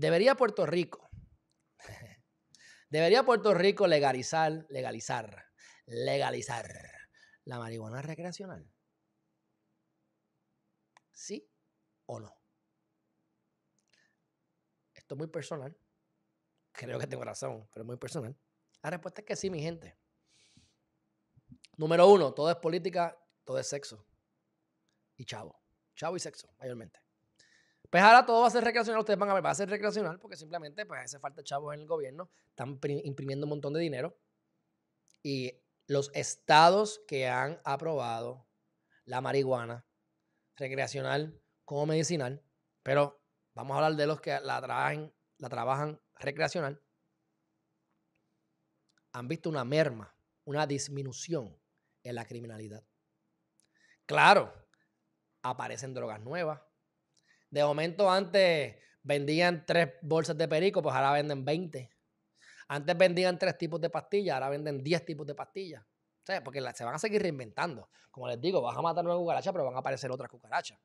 debería Puerto Rico, debería Puerto Rico legalizar, legalizar, legalizar la marihuana recreacional. ¿Sí o no? Esto es muy personal. Creo que tengo razón, pero es muy personal. La respuesta es que sí, mi gente. Número uno, todo es política, todo es sexo. Y chavo. Chavo y sexo, mayormente. Pues ahora todo va a ser recreacional, ustedes van a ver, va a ser recreacional porque simplemente pues hace falta chavos en el gobierno, están imprimiendo un montón de dinero y los estados que han aprobado la marihuana recreacional como medicinal, pero vamos a hablar de los que la la trabajan recreacional, han visto una merma, una disminución en la criminalidad. Claro, aparecen drogas nuevas, de momento antes vendían tres bolsas de perico, pues ahora venden 20. Antes vendían tres tipos de pastillas, ahora venden 10 tipos de pastillas. O sea, porque se van a seguir reinventando. Como les digo, vas a matar una cucaracha, pero van a aparecer otras cucarachas.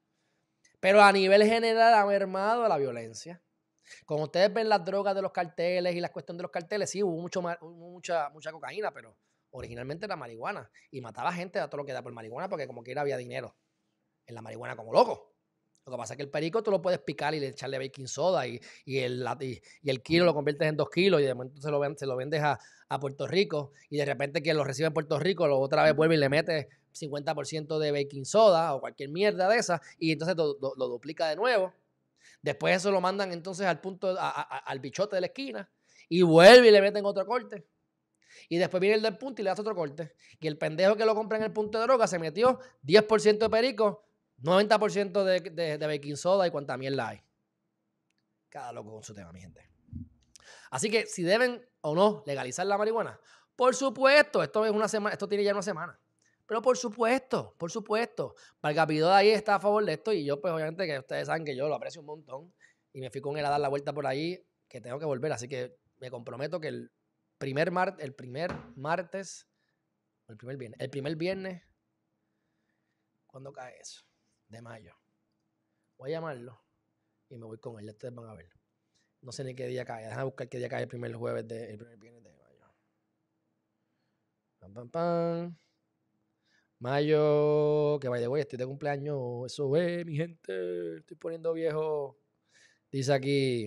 Pero a nivel general ha mermado la violencia. Como ustedes ven las drogas de los carteles y la cuestión de los carteles, sí, hubo mucho, mucha, mucha cocaína, pero originalmente era marihuana. Y mataba gente a todo lo que da por marihuana, porque como quiera había dinero en la marihuana como loco. Lo que pasa es que el perico tú lo puedes picar y le echarle baking soda y, el, el kilo lo conviertes en dos kilos y de momento se lo, se lo vendes a, Puerto Rico y de repente quien lo recibe en Puerto Rico lo otra vez vuelve y le mete 50% de baking soda o cualquier mierda de esa y entonces lo, duplica de nuevo. Después eso lo mandan entonces al punto, al bichote de la esquina y vuelve y le meten otro corte. Y después viene el del punto y le das otro corte. Y el pendejo que lo compra en el punto de droga se metió 10% de perico, 90% de, de, de baking soda y cuánta mierda hay. Cada loco con su tema, mi gente. Así que si deben o no legalizar la marihuana, por supuesto, esto es una semana, esto tiene ya una semana. Pero por supuesto, por supuesto, Valgapido de ahí está a favor de esto y yo pues obviamente que ustedes saben que yo lo aprecio un montón y me fui con él a dar la vuelta por ahí que tengo que volver, así que me comprometo que el primer, martes el primer martes, el primer viernes, el primer viernes, cuando cae eso? de mayo. Voy a llamarlo y me voy con él. Ya ustedes van a ver. No sé ni qué día cae. Déjame buscar qué día cae el primer jueves de, el primer viernes de mayo. Pam, pam, Mayo, que vaya, güey, estoy de cumpleaños. Eso es, eh, mi gente. Estoy poniendo viejo. Dice aquí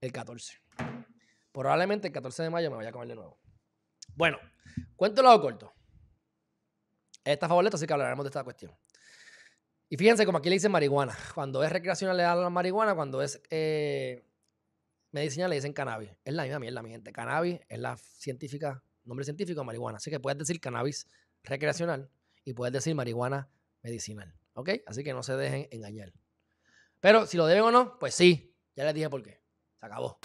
el 14. Probablemente el 14 de mayo me vaya a comer de nuevo. Bueno, cuento lo corto. Esta favorita así que hablaremos de esta cuestión. Y fíjense como aquí le dicen marihuana. Cuando es recreacional le dan la marihuana, cuando es eh, medicinal le dicen cannabis. Es la misma mierda, mi gente. Cannabis es la científica, nombre científico de marihuana. Así que puedes decir cannabis recreacional y puedes decir marihuana medicinal. ¿Ok? Así que no se dejen engañar. Pero si lo deben o no, pues sí. Ya les dije por qué. Se acabó.